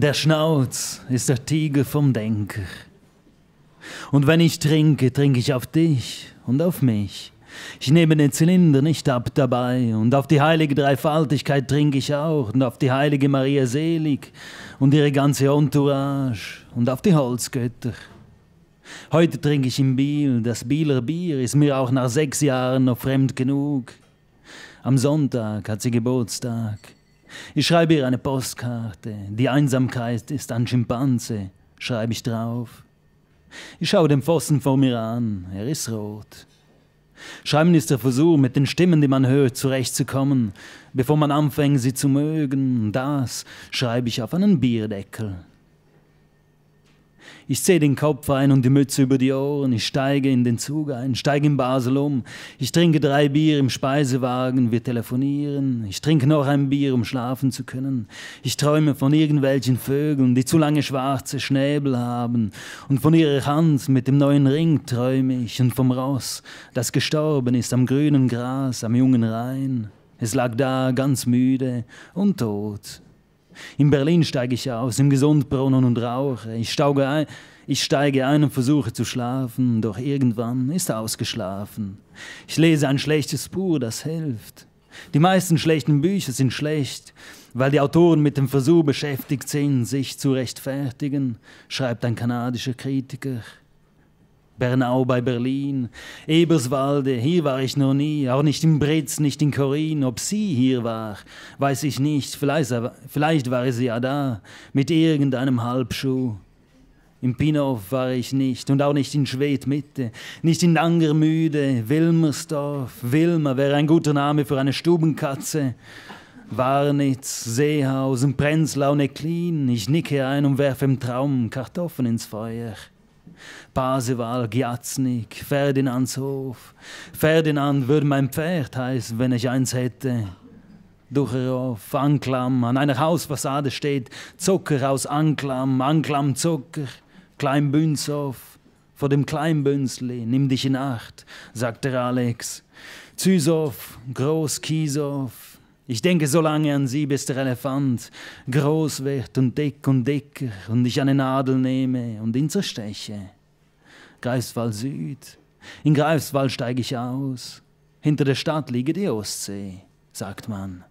Der Schnauz ist der Tiger vom Denker. Und wenn ich trinke, trinke ich auf dich und auf mich. Ich nehme den Zylinder nicht ab dabei, und auf die heilige Dreifaltigkeit trinke ich auch, und auf die heilige Maria Selig und ihre ganze Entourage, und auf die Holzgötter. Heute trinke ich im Biel, das Bieler Bier ist mir auch nach sechs Jahren noch fremd genug. Am Sonntag hat sie Geburtstag. Ich schreibe ihr eine Postkarte. Die Einsamkeit ist ein Schimpanse, schreibe ich drauf. Ich schaue den Pfosten vor mir an. Er ist rot. Schreiben ist der Versuch, mit den Stimmen, die man hört, zurechtzukommen, bevor man anfängt, sie zu mögen. Das schreibe ich auf einen Bierdeckel. Ich zähle den Kopf ein und die Mütze über die Ohren. Ich steige in den Zug ein, steige in Basel um. Ich trinke drei Bier im Speisewagen. Wir telefonieren. Ich trinke noch ein Bier, um schlafen zu können. Ich träume von irgendwelchen Vögeln, die zu lange schwarze Schnäbel haben. Und von ihrer Hand mit dem neuen Ring träume ich. Und vom Ross, das gestorben ist am grünen Gras, am jungen Rhein. Es lag da ganz müde und tot. In Berlin steige ich aus, im Gesundbrunnen und rauche. Ich, stauge ein, ich steige ein und versuche zu schlafen, doch irgendwann ist er ausgeschlafen. Ich lese ein schlechtes Buch, das hilft. Die meisten schlechten Bücher sind schlecht, weil die Autoren mit dem Versuch beschäftigt sind, sich zu rechtfertigen, schreibt ein kanadischer Kritiker. Bernau bei Berlin, Eberswalde, hier war ich noch nie, auch nicht in Britz, nicht in Korin. Ob sie hier war, weiß ich nicht, vielleicht, vielleicht war sie ja da, mit irgendeinem Halbschuh. Im Pinov war ich nicht und auch nicht in Schwedmitte, nicht in Angermüde, Wilmersdorf. Wilmer wäre ein guter Name für eine Stubenkatze. Warnitz, Seehausen, Prenzlau, Necklin. Ich nicke ein und werfe im Traum Kartoffeln ins Feuer. Baseval, Giatznik, Ferdinandshof. Ferdinand würde mein Pferd heißen, wenn ich eins hätte. Ducherow, Anklam, an einer Hausfassade steht Zucker aus Anklam, Anklam Zucker, Kleinbünzhof. Vor dem Kleinbünzli, nimm dich in Acht, sagte Alex. Zysow, Großkiesow, ich denke so lange an sie, bis der Elefant groß wird und dick und dicker und ich eine Nadel nehme und ihn zersteche. Greifswald Süd. In Greifswald steige ich aus. Hinter der Stadt liege die Ostsee, sagt man.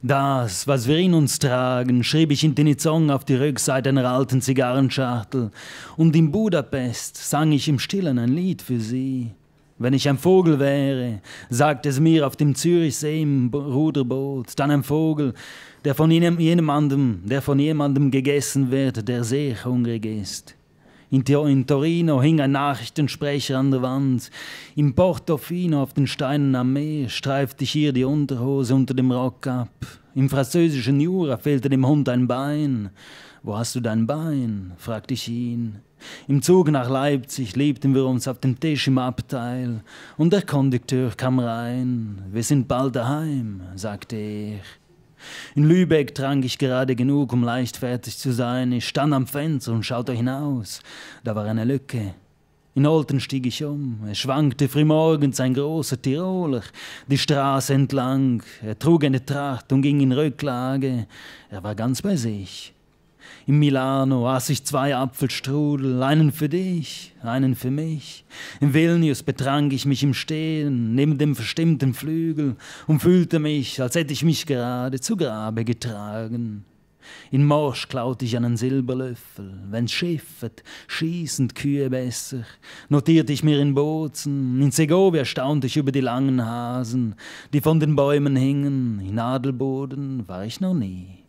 Das, was wir in uns tragen, schrieb ich in Tinizong auf die Rückseite einer alten Zigarrenschachtel. Und in Budapest sang ich im Stillen ein Lied für sie. Wenn ich ein Vogel wäre, sagt es mir auf dem Zürichsee im Ruderboot, dann ein Vogel, der von jemandem, der von jemandem gegessen wird, der sehr hungrig ist. In, Torino hing ein Nachrichtensprecher an der Wand. Im Portofino auf den Steinen am Meer streifte ich hier die Unterhose unter dem Rock ab. Im französischen Jura fehlte dem Hund ein Bein. Wo hast du dein Bein? fragte ich ihn. Im Zug nach Leipzig lebten wir uns auf dem Tisch im Abteil und der Kondukteur kam rein. Wir sind bald daheim, sagte er. In Lübeck trank ich gerade genug, um leichtfertig zu sein. Ich stand am Fenster und schaute hinaus. Da war eine Lücke. In Olten stieg ich um. Es schwankte frühmorgens ein großer Tiroler die Straße entlang. Er trug eine Tracht und ging in Rücklage. Er war ganz bei sich. In Milano aß ich zwei Apfelstrudel, einen für dich, einen für mich. In Vilnius betrank ich mich im Stehen, neben dem verstimmten Flügel und fühlte mich, als hätte ich mich gerade zu Grabe getragen. In Morsch klaute ich einen Silberlöffel, wenn's schiffet, schießend Kühe besser. Notierte ich mir in Bozen, in Segovia staunte ich über die langen Hasen, die von den Bäumen hingen, in Adelboden war ich noch nie.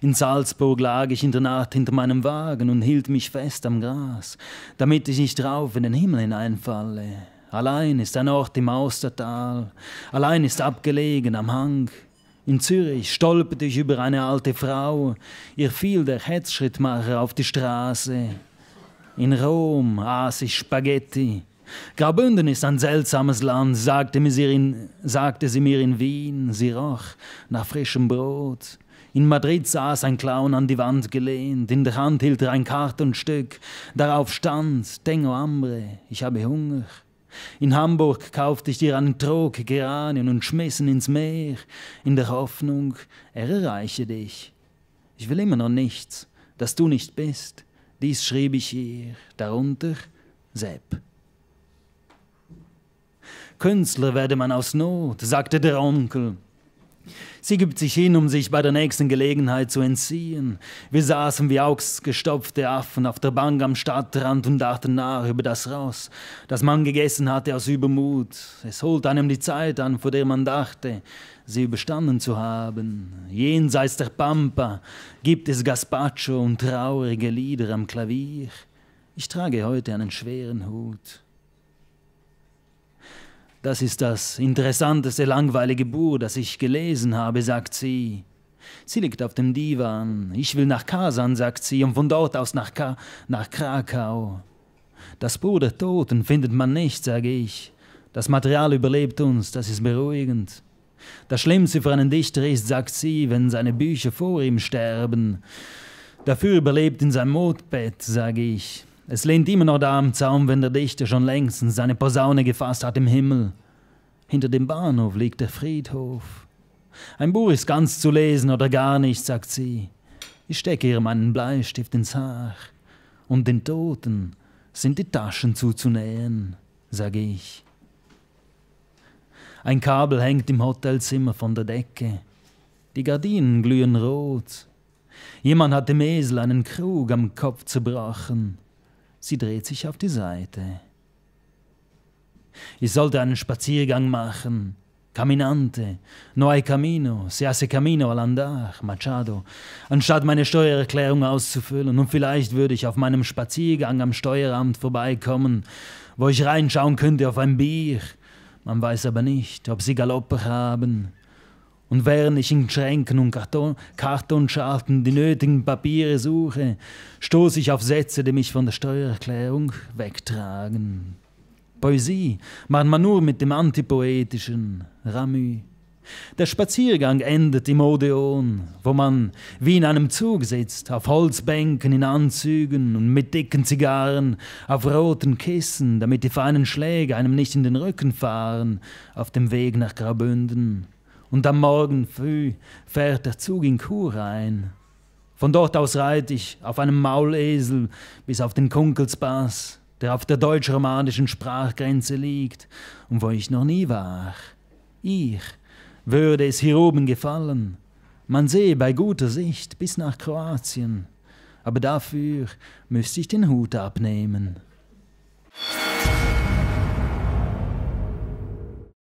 In Salzburg lag ich in der Nacht hinter meinem Wagen und hielt mich fest am Gras, damit ich nicht drauf in den Himmel hineinfalle. Allein ist ein Ort im Austertal, allein ist abgelegen am Hang. In Zürich stolperte ich über eine alte Frau, ihr fiel der Hetzschrittmacher auf die Straße. In Rom aß ich Spaghetti. Graubünden ist ein seltsames Land, sagte, sie, in, sagte sie mir in Wien. Sie roch nach frischem Brot. In Madrid saß ein Clown an die Wand gelehnt, in der Hand hielt er ein Kartenstück, darauf stand Tengo hambre, ich habe Hunger. In Hamburg kaufte ich dir einen Trog Geranien und schmissen ins Meer, in der Hoffnung, er erreiche dich. Ich will immer noch nichts, dass du nicht bist. Dies schrieb ich ihr, darunter Sepp. Künstler werde man aus Not, sagte der Onkel. Sie gibt sich hin, um sich bei der nächsten Gelegenheit zu entziehen. Wir saßen wie ausgestopfte Affen auf der Bank am Stadtrand und dachten nach über das Raus, das man gegessen hatte aus Übermut. Es holt einem die Zeit an, vor der man dachte, sie überstanden zu haben. Jenseits der Pampa gibt es Gaspacho und traurige Lieder am Klavier. Ich trage heute einen schweren Hut. Das ist das interessanteste langweilige Buch, das ich gelesen habe, sagt sie. Sie liegt auf dem Divan. Ich will nach Kasan, sagt sie, und von dort aus nach, Ka nach Krakau. Das Buch der Toten findet man nicht, sage ich. Das Material überlebt uns, das ist beruhigend. Das Schlimmste für einen Dichter ist, sagt sie, wenn seine Bücher vor ihm sterben. Dafür überlebt in seinem Motbett, sage ich. Es lehnt immer noch da am Zaum, wenn der Dichter schon längst seine Posaune gefasst hat im Himmel. Hinter dem Bahnhof liegt der Friedhof. Ein Buch ist ganz zu lesen oder gar nicht, sagt sie. Ich stecke ihr meinen Bleistift ins Haar, um den Toten sind die Taschen zuzunähen, sage ich. Ein Kabel hängt im Hotelzimmer von der Decke. Die Gardinen glühen rot. Jemand hat dem Esel einen Krug am Kopf zerbrochen. Sie dreht sich auf die Seite. Ich sollte einen Spaziergang machen. Caminante, no hay camino, se hace camino al andar, Machado, anstatt meine Steuererklärung auszufüllen. Und vielleicht würde ich auf meinem Spaziergang am Steueramt vorbeikommen, wo ich reinschauen könnte auf ein Bier. Man weiß aber nicht, ob sie Galoppe haben und während ich in Schränken und Karton, Kartonscharten die nötigen Papiere suche, stoße ich auf Sätze, die mich von der Steuererklärung wegtragen. Poesie macht man nur mit dem antipoetischen Ramy. Der Spaziergang endet im Odeon, wo man wie in einem Zug sitzt, auf Holzbänken in Anzügen und mit dicken Zigarren, auf roten Kissen, damit die feinen Schläge einem nicht in den Rücken fahren, auf dem Weg nach Graubünden und am Morgen früh fährt der Zug in Chur ein. Von dort aus reite ich auf einem Maulesel bis auf den Kunkelspass, der auf der deutsch-romanischen Sprachgrenze liegt und wo ich noch nie war. Ich würde es hier oben gefallen. Man sehe bei guter Sicht bis nach Kroatien, aber dafür müsste ich den Hut abnehmen.